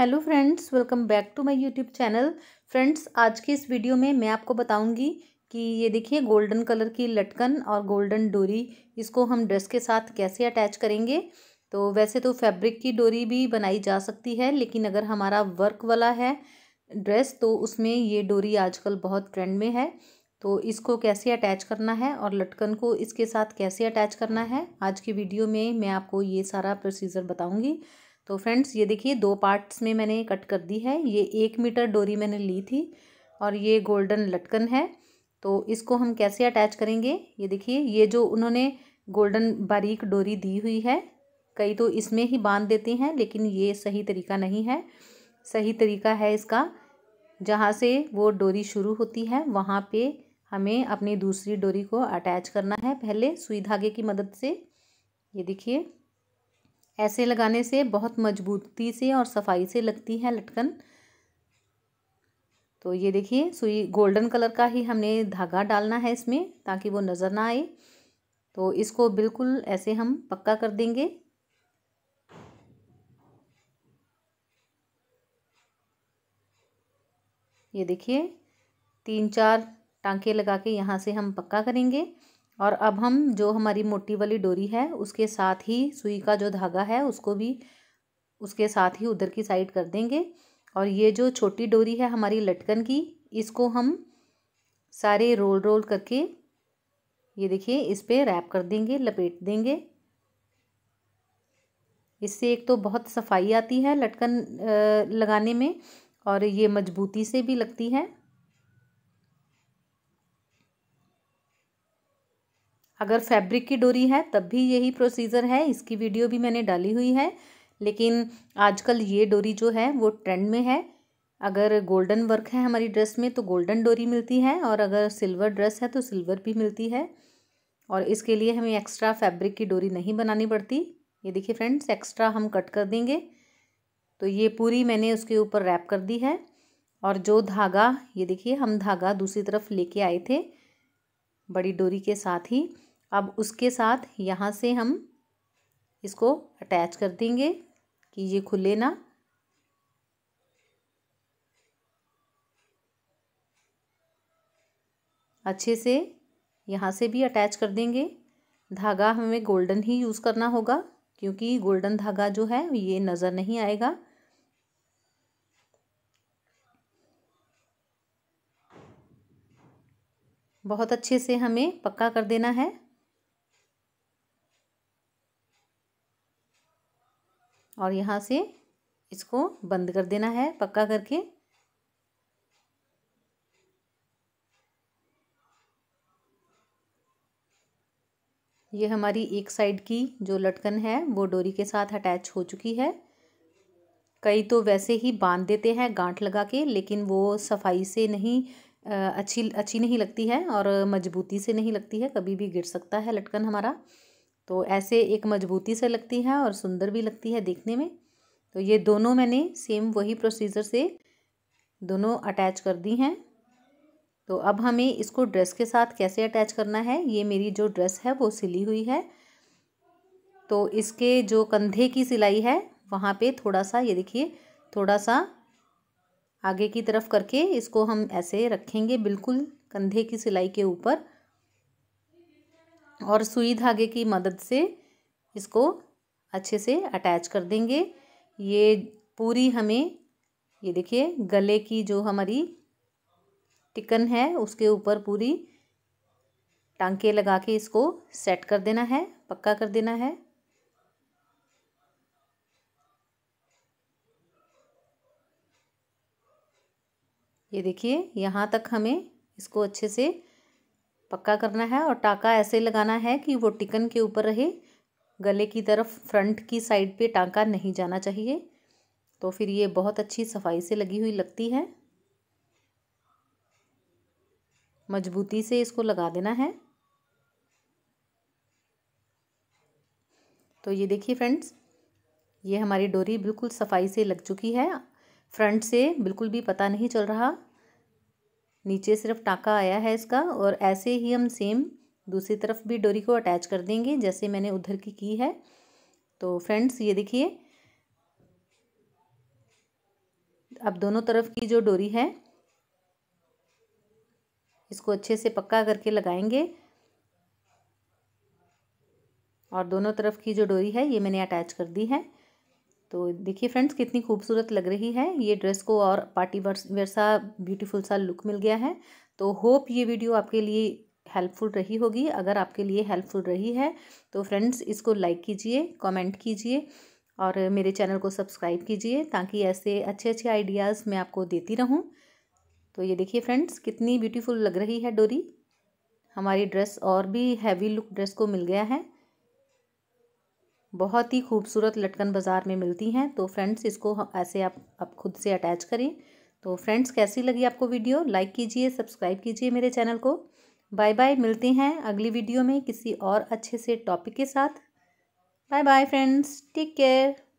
hello friends welcome back to my YouTube channel friends आज की इस वीडियो में मैं आपको बताऊंगी कि ये देखिए गोल्डन कलर की लटकन और गोल्डन डोरी इसको हम ड्रेस के साथ कैसे अटैच करेंगे तो वैसे तो फैब्रिक की डोरी भी बनाई जा सकती है लेकिन अगर हमारा वर्क वाला है ड्रेस तो उसमें ये डोरी आजकल बहुत ट्रेंड में है तो इसको कैसे अटैच करना है और लटकन को इसके साथ कैसे अटैच करना है आज की वीडियो में मैं आपको ये सारा प्रोसीजर बताऊँगी तो फ्रेंड्स ये देखिए दो पार्ट्स में मैंने कट कर दी है ये एक मीटर डोरी मैंने ली थी और ये गोल्डन लटकन है तो इसको हम कैसे अटैच करेंगे ये देखिए ये जो उन्होंने गोल्डन बारीक डोरी दी हुई है कई तो इसमें ही बांध देते हैं लेकिन ये सही तरीका नहीं है सही तरीका है इसका जहाँ से वो डोरी शुरू होती है वहाँ पे हमें अपनी दूसरी डोरी को अटैच करना है पहले सुई धागे की मदद से ये देखिए ऐसे लगाने से बहुत मजबूती से और सफाई से लगती है लटकन तो ये देखिए सुई गोल्डन कलर का ही हमने धागा डालना है इसमें ताकि वो नज़र ना आए तो इसको बिल्कुल ऐसे हम पक्का कर देंगे ये देखिए तीन चार टांके लगा के यहाँ से हम पक्का करेंगे और अब हम जो हमारी मोटी वाली डोरी है उसके साथ ही सुई का जो धागा है उसको भी उसके साथ ही उधर की साइड कर देंगे और ये जो छोटी डोरी है हमारी लटकन की इसको हम सारे रोल रोल करके ये देखिए इस पर रैप कर देंगे लपेट देंगे इससे एक तो बहुत सफाई आती है लटकन लगाने में और ये मजबूती से भी लगती है अगर फैब्रिक की डोरी है तब भी यही प्रोसीजर है इसकी वीडियो भी मैंने डाली हुई है लेकिन आजकल ये डोरी जो है वो ट्रेंड में है अगर गोल्डन वर्क है हमारी ड्रेस में तो गोल्डन डोरी मिलती है और अगर सिल्वर ड्रेस है तो सिल्वर भी मिलती है और इसके लिए हमें एक्स्ट्रा फैब्रिक की डोरी नहीं बनानी पड़ती ये देखिए फ्रेंड्स एक्स्ट्रा हम कट कर देंगे तो ये पूरी मैंने उसके ऊपर रैप कर दी है और जो धागा ये देखिए हम धागा दूसरी तरफ लेके आए थे बड़ी डोरी के साथ ही अब उसके साथ यहाँ से हम इसको अटैच कर देंगे कि ये खुले ना अच्छे से यहाँ से भी अटैच कर देंगे धागा हमें गोल्डन ही यूज़ करना होगा क्योंकि गोल्डन धागा जो है ये नज़र नहीं आएगा बहुत अच्छे से हमें पक्का कर देना है और यहाँ से इसको बंद कर देना है पक्का करके ये हमारी एक साइड की जो लटकन है वो डोरी के साथ अटैच हो चुकी है कई तो वैसे ही बांध देते हैं गांठ लगा के लेकिन वो सफाई से नहीं अच्छी अच्छी नहीं लगती है और मजबूती से नहीं लगती है कभी भी गिर सकता है लटकन हमारा तो ऐसे एक मजबूती से लगती है और सुंदर भी लगती है देखने में तो ये दोनों मैंने सेम वही प्रोसीजर से दोनों अटैच कर दी हैं तो अब हमें इसको ड्रेस के साथ कैसे अटैच करना है ये मेरी जो ड्रेस है वो सिली हुई है तो इसके जो कंधे की सिलाई है वहाँ पे थोड़ा सा ये देखिए थोड़ा सा आगे की तरफ करके इसको हम ऐसे रखेंगे बिल्कुल कंधे की सिलाई के ऊपर और सुई धागे की मदद से इसको अच्छे से अटैच कर देंगे ये पूरी हमें ये देखिए गले की जो हमारी टिकन है उसके ऊपर पूरी टांके लगा के इसको सेट कर देना है पक्का कर देना है ये देखिए यहाँ तक हमें इसको अच्छे से पक्का करना है और टाँका ऐसे लगाना है कि वो टिकन के ऊपर रहे गले की तरफ फ्रंट की साइड पे टाँका नहीं जाना चाहिए तो फिर ये बहुत अच्छी सफाई से लगी हुई लगती है मजबूती से इसको लगा देना है तो ये देखिए फ्रेंड्स ये हमारी डोरी बिल्कुल सफाई से लग चुकी है फ्रंट से बिल्कुल भी पता नहीं चल रहा नीचे सिर्फ टाँका आया है इसका और ऐसे ही हम सेम दूसरी तरफ भी डोरी को अटैच कर देंगे जैसे मैंने उधर की की है तो फ्रेंड्स ये देखिए अब दोनों तरफ की जो डोरी है इसको अच्छे से पक्का करके लगाएंगे और दोनों तरफ की जो डोरी है ये मैंने अटैच कर दी है तो देखिए फ्रेंड्स कितनी खूबसूरत लग रही है ये ड्रेस को और पार्टी वेयर सा ब्यूटीफुल सा लुक मिल गया है तो होप ये वीडियो आपके लिए हेल्पफुल रही होगी अगर आपके लिए हेल्पफुल रही है तो फ्रेंड्स इसको लाइक कीजिए कमेंट कीजिए और मेरे चैनल को सब्सक्राइब कीजिए ताकि ऐसे अच्छे अच्छे आइडियाज़ मैं आपको देती रहूँ तो ये देखिए फ्रेंड्स कितनी ब्यूटीफुल लग रही है डोरी हमारी ड्रेस और भी हैवी लुक ड्रेस को मिल गया है बहुत ही खूबसूरत लटकन बाज़ार में मिलती हैं तो फ्रेंड्स इसको ऐसे आप आप खुद से अटैच करें तो फ्रेंड्स कैसी लगी आपको वीडियो लाइक कीजिए सब्सक्राइब कीजिए मेरे चैनल को बाय बाय मिलते हैं अगली वीडियो में किसी और अच्छे से टॉपिक के साथ bye bye friends take care